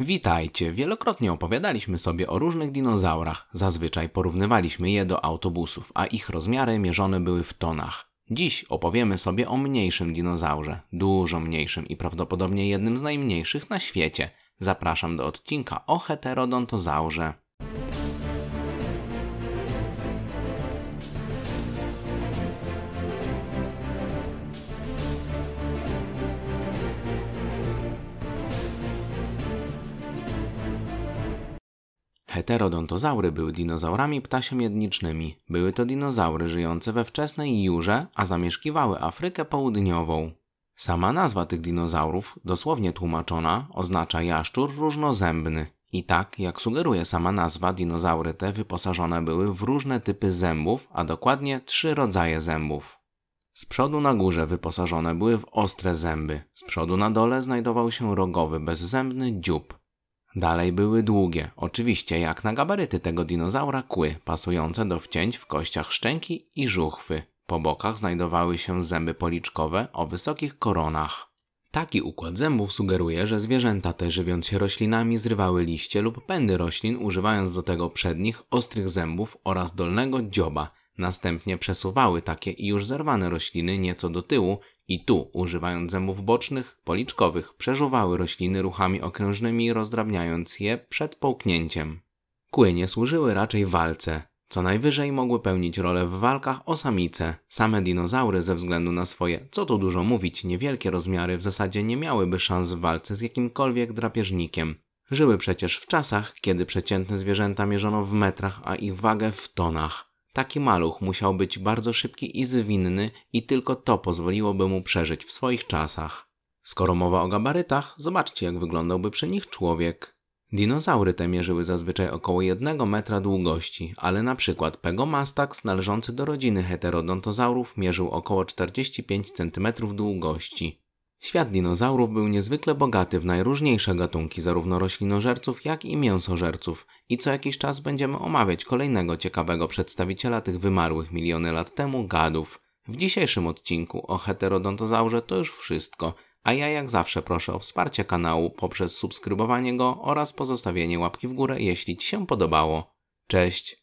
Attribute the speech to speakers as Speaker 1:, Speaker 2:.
Speaker 1: Witajcie! Wielokrotnie opowiadaliśmy sobie o różnych dinozaurach. Zazwyczaj porównywaliśmy je do autobusów, a ich rozmiary mierzone były w tonach. Dziś opowiemy sobie o mniejszym dinozaurze, dużo mniejszym i prawdopodobnie jednym z najmniejszych na świecie. Zapraszam do odcinka o heterodontozaurze. Heterodontozaury były dinozaurami ptasiemiednicznymi. Były to dinozaury żyjące we wczesnej Jurze, a zamieszkiwały Afrykę Południową. Sama nazwa tych dinozaurów, dosłownie tłumaczona, oznacza jaszczur różnozębny. I tak, jak sugeruje sama nazwa, dinozaury te wyposażone były w różne typy zębów, a dokładnie trzy rodzaje zębów. Z przodu na górze wyposażone były w ostre zęby, z przodu na dole znajdował się rogowy, bezzębny dziób, Dalej były długie, oczywiście jak na gabaryty tego dinozaura kły, pasujące do wcięć w kościach szczęki i żuchwy. Po bokach znajdowały się zęby policzkowe o wysokich koronach. Taki układ zębów sugeruje, że zwierzęta te żywiąc się roślinami zrywały liście lub pędy roślin używając do tego przednich, ostrych zębów oraz dolnego dzioba. Następnie przesuwały takie już zerwane rośliny nieco do tyłu i tu, używając zębów bocznych, policzkowych, przeżuwały rośliny ruchami okrężnymi, rozdrabniając je przed połknięciem. Kły nie służyły raczej walce. Co najwyżej mogły pełnić rolę w walkach o samice. Same dinozaury ze względu na swoje, co tu dużo mówić, niewielkie rozmiary w zasadzie nie miałyby szans w walce z jakimkolwiek drapieżnikiem. Żyły przecież w czasach, kiedy przeciętne zwierzęta mierzono w metrach, a ich wagę w tonach. Taki maluch musiał być bardzo szybki i zwinny i tylko to pozwoliłoby mu przeżyć w swoich czasach. Skoro mowa o gabarytach, zobaczcie jak wyglądałby przy nich człowiek. Dinozaury te mierzyły zazwyczaj około 1 metra długości, ale na przykład Pegomastax należący do rodziny heterodontozaurów mierzył około 45 cm długości. Świat dinozaurów był niezwykle bogaty w najróżniejsze gatunki zarówno roślinożerców, jak i mięsożerców, i co jakiś czas będziemy omawiać kolejnego ciekawego przedstawiciela tych wymarłych miliony lat temu gadów. W dzisiejszym odcinku o heterodontozaurze to już wszystko, a ja jak zawsze proszę o wsparcie kanału poprzez subskrybowanie go oraz pozostawienie łapki w górę, jeśli Ci się podobało. Cześć!